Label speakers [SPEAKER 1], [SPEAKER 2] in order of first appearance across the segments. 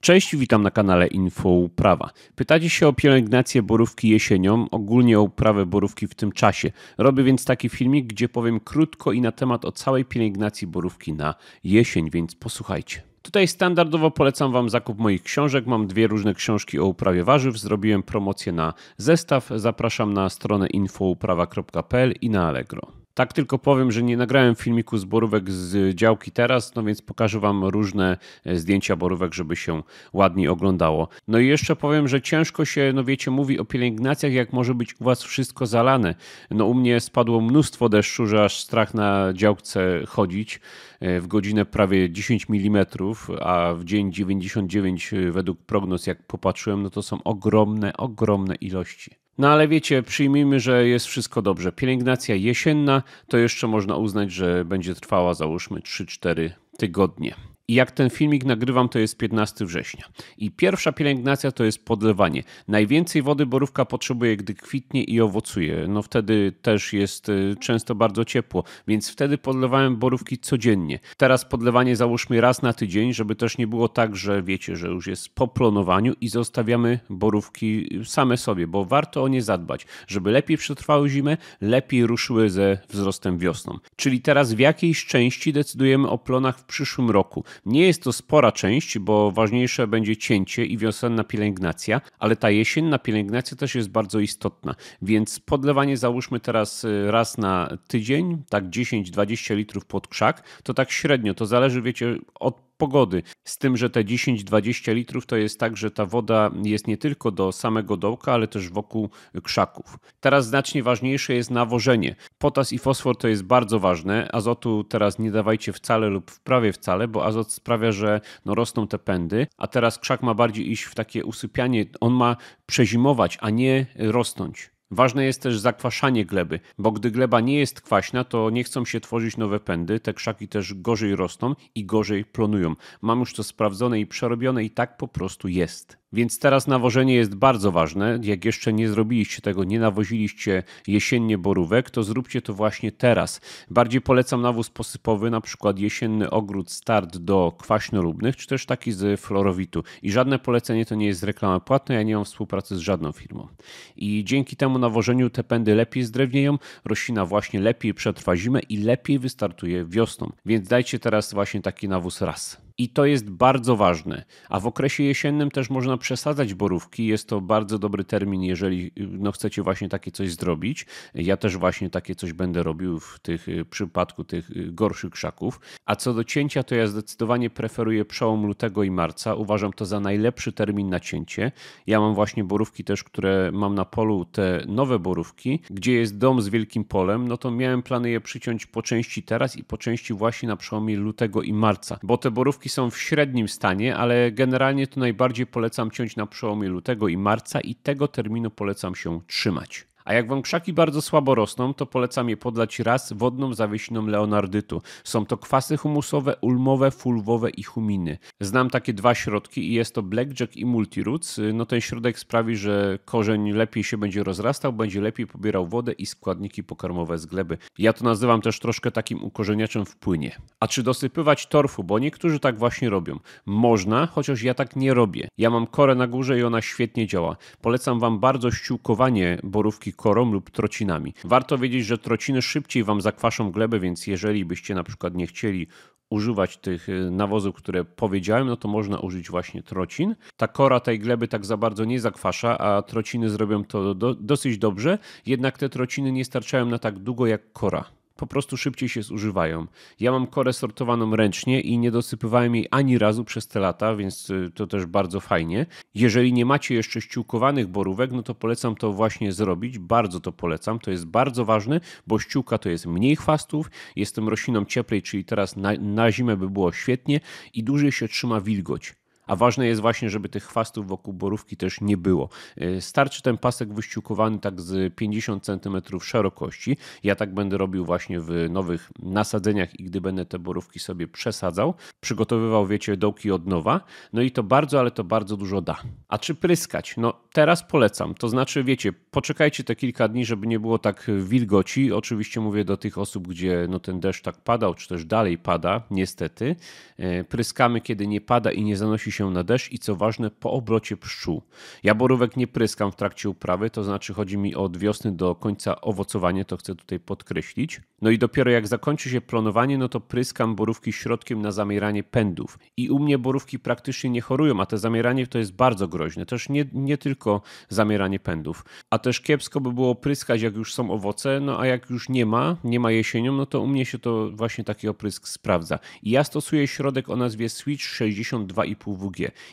[SPEAKER 1] Cześć, witam na kanale Info Uprawa. Pytacie się o pielęgnację borówki jesienią, ogólnie o uprawę borówki w tym czasie. Robię więc taki filmik, gdzie powiem krótko i na temat o całej pielęgnacji borówki na jesień, więc posłuchajcie. Tutaj standardowo polecam Wam zakup moich książek. Mam dwie różne książki o uprawie warzyw. Zrobiłem promocję na zestaw. Zapraszam na stronę infouprawa.pl i na Allegro. Tak tylko powiem, że nie nagrałem filmiku z borówek z działki teraz, no więc pokażę Wam różne e, zdjęcia borówek, żeby się ładniej oglądało. No i jeszcze powiem, że ciężko się, no wiecie, mówi o pielęgnacjach, jak może być u Was wszystko zalane. No u mnie spadło mnóstwo deszczu, że aż strach na działce chodzić e, w godzinę prawie 10 mm, a w dzień 99 e, według prognoz, jak popatrzyłem, no to są ogromne, ogromne ilości. No ale wiecie, przyjmijmy, że jest wszystko dobrze. Pielęgnacja jesienna to jeszcze można uznać, że będzie trwała załóżmy 3-4 tygodnie. I jak ten filmik nagrywam, to jest 15 września. I pierwsza pielęgnacja to jest podlewanie. Najwięcej wody borówka potrzebuje, gdy kwitnie i owocuje. No wtedy też jest y, często bardzo ciepło, więc wtedy podlewałem borówki codziennie. Teraz podlewanie załóżmy raz na tydzień, żeby też nie było tak, że wiecie, że już jest po plonowaniu i zostawiamy borówki same sobie, bo warto o nie zadbać, żeby lepiej przetrwały zimę, lepiej ruszyły ze wzrostem wiosną. Czyli teraz w jakiejś części decydujemy o plonach w przyszłym roku. Nie jest to spora część, bo ważniejsze będzie cięcie i wiosenna pielęgnacja, ale ta jesienna pielęgnacja też jest bardzo istotna. Więc podlewanie załóżmy teraz y, raz na tydzień, tak 10-20 litrów pod krzak, to tak średnio, to zależy wiecie od pogody. Z tym, że te 10-20 litrów to jest tak, że ta woda jest nie tylko do samego dołka, ale też wokół krzaków. Teraz znacznie ważniejsze jest nawożenie. Potas i fosfor to jest bardzo ważne. Azotu teraz nie dawajcie wcale lub prawie wcale, bo azot sprawia, że no rosną te pędy, a teraz krzak ma bardziej iść w takie usypianie. On ma przezimować, a nie rosnąć. Ważne jest też zakwaszanie gleby, bo gdy gleba nie jest kwaśna, to nie chcą się tworzyć nowe pędy, te krzaki też gorzej rosną i gorzej plonują. Mam już to sprawdzone i przerobione i tak po prostu jest. Więc teraz nawożenie jest bardzo ważne. Jak jeszcze nie zrobiliście tego, nie nawoziliście jesiennie borówek, to zróbcie to właśnie teraz. Bardziej polecam nawóz posypowy, na przykład jesienny ogród start do kwaśnorubnych, czy też taki z florowitu. I żadne polecenie to nie jest reklama płatna, ja nie mam współpracy z żadną firmą. I dzięki temu nawożeniu te pędy lepiej zdrewnieją, roślina właśnie lepiej przetrwa zimę i lepiej wystartuje wiosną. Więc dajcie teraz właśnie taki nawóz raz. I to jest bardzo ważne. A w okresie jesiennym też można przesadzać borówki. Jest to bardzo dobry termin, jeżeli y, no, chcecie właśnie takie coś zrobić. Ja też właśnie takie coś będę robił w tych w y, przypadku tych y, gorszych krzaków. A co do cięcia, to ja zdecydowanie preferuję przełom lutego i marca. Uważam to za najlepszy termin na cięcie. Ja mam właśnie borówki też, które mam na polu, te nowe borówki, gdzie jest dom z wielkim polem, no to miałem plany je przyciąć po części teraz i po części właśnie na przełomie lutego i marca, bo te borówki są w średnim stanie, ale generalnie to najbardziej polecam ciąć na przełomie lutego i marca i tego terminu polecam się trzymać. A jak wam krzaki bardzo słabo rosną, to polecam je podlać raz wodną zawiesiną leonardytu. Są to kwasy humusowe, ulmowe, fulwowe i huminy. Znam takie dwa środki i jest to blackjack i multiroots. No ten środek sprawi, że korzeń lepiej się będzie rozrastał, będzie lepiej pobierał wodę i składniki pokarmowe z gleby. Ja to nazywam też troszkę takim ukorzeniaczem w płynie. A czy dosypywać torfu? Bo niektórzy tak właśnie robią. Można, chociaż ja tak nie robię. Ja mam korę na górze i ona świetnie działa. Polecam wam bardzo ściółkowanie borówki korą lub trocinami. Warto wiedzieć, że trociny szybciej Wam zakwaszą glebę, więc jeżeli byście na przykład nie chcieli używać tych y, nawozów, które powiedziałem, no to można użyć właśnie trocin. Ta kora tej gleby tak za bardzo nie zakwasza, a trociny zrobią to do, dosyć dobrze, jednak te trociny nie starczają na tak długo jak kora po prostu szybciej się zużywają. Ja mam korę sortowaną ręcznie i nie dosypywałem jej ani razu przez te lata, więc y, to też bardzo fajnie. Jeżeli nie macie jeszcze ściółkowanych borówek, no to polecam to właśnie zrobić. Bardzo to polecam. To jest bardzo ważne, bo ściółka to jest mniej chwastów, jestem rośliną cieplej, czyli teraz na, na zimę by było świetnie i dłużej się trzyma wilgoć a ważne jest właśnie, żeby tych chwastów wokół borówki też nie było. E, starczy ten pasek wyściółkowany tak z 50 cm szerokości. Ja tak będę robił właśnie w nowych nasadzeniach i gdy będę te borówki sobie przesadzał, przygotowywał, wiecie, dołki od nowa. No i to bardzo, ale to bardzo dużo da. A czy pryskać? No teraz polecam. To znaczy, wiecie, poczekajcie te kilka dni, żeby nie było tak wilgoci. Oczywiście mówię do tych osób, gdzie no ten deszcz tak padał, czy też dalej pada, niestety. E, pryskamy, kiedy nie pada i nie zanosi się się na deszcz i co ważne, po obrocie pszczół. Ja borówek nie pryskam w trakcie uprawy, to znaczy chodzi mi od wiosny do końca owocowanie, to chcę tutaj podkreślić. No i dopiero jak zakończy się plonowanie, no to pryskam borówki środkiem na zamieranie pędów. I u mnie borówki praktycznie nie chorują, a te zamieranie to jest bardzo groźne. Też nie, nie tylko zamieranie pędów. A też kiepsko by było pryskać, jak już są owoce, no a jak już nie ma, nie ma jesienią, no to u mnie się to właśnie taki oprysk sprawdza. I ja stosuję środek o nazwie Switch 62,5 W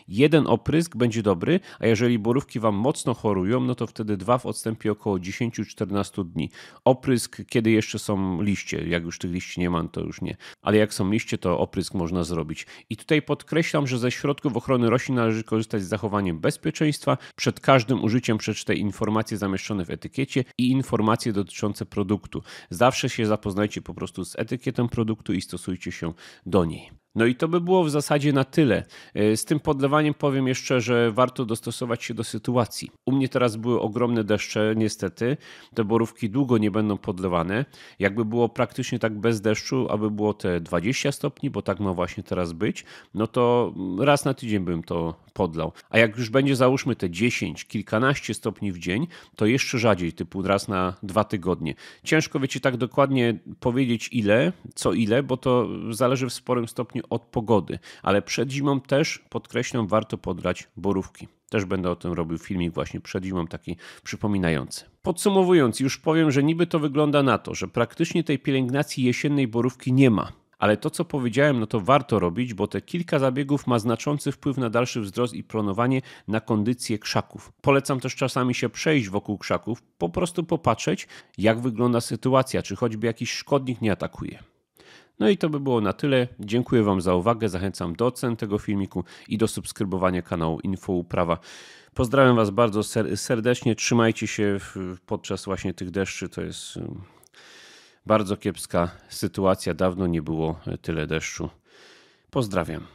[SPEAKER 1] Jeden oprysk będzie dobry, a jeżeli borówki Wam mocno chorują, no to wtedy dwa w odstępie około 10-14 dni. Oprysk, kiedy jeszcze są liście, jak już tych liści nie mam, no to już nie. Ale jak są liście, to oprysk można zrobić. I tutaj podkreślam, że ze środków ochrony roślin należy korzystać z zachowaniem bezpieczeństwa. Przed każdym użyciem przeczytaj informacje zamieszczone w etykiecie i informacje dotyczące produktu. Zawsze się zapoznajcie po prostu z etykietą produktu i stosujcie się do niej. No i to by było w zasadzie na tyle. E, z tym podlewaniem powiem jeszcze, że warto dostosować się do sytuacji. U mnie teraz były ogromne deszcze, niestety. Te borówki długo nie będą podlewane. Jakby było praktycznie tak bez deszczu, aby było te 20 stopni, bo tak ma właśnie teraz być, no to raz na tydzień bym to podlał. A jak już będzie załóżmy te 10, kilkanaście stopni w dzień, to jeszcze rzadziej, typu raz na dwa tygodnie. Ciężko wiecie tak dokładnie powiedzieć ile, co ile, bo to zależy w sporym stopniu od pogody, ale przed zimą też, podkreślam, warto podrać borówki. Też będę o tym robił filmik właśnie przed zimą, taki przypominający. Podsumowując, już powiem, że niby to wygląda na to, że praktycznie tej pielęgnacji jesiennej borówki nie ma. Ale to, co powiedziałem, no to warto robić, bo te kilka zabiegów ma znaczący wpływ na dalszy wzrost i planowanie na kondycję krzaków. Polecam też czasami się przejść wokół krzaków, po prostu popatrzeć, jak wygląda sytuacja, czy choćby jakiś szkodnik nie atakuje. No i to by było na tyle. Dziękuję Wam za uwagę. Zachęcam do ocen tego filmiku i do subskrybowania kanału Info Uprawa. Pozdrawiam Was bardzo serdecznie. Trzymajcie się podczas właśnie tych deszczy. To jest bardzo kiepska sytuacja. Dawno nie było e, tyle deszczu. Pozdrawiam.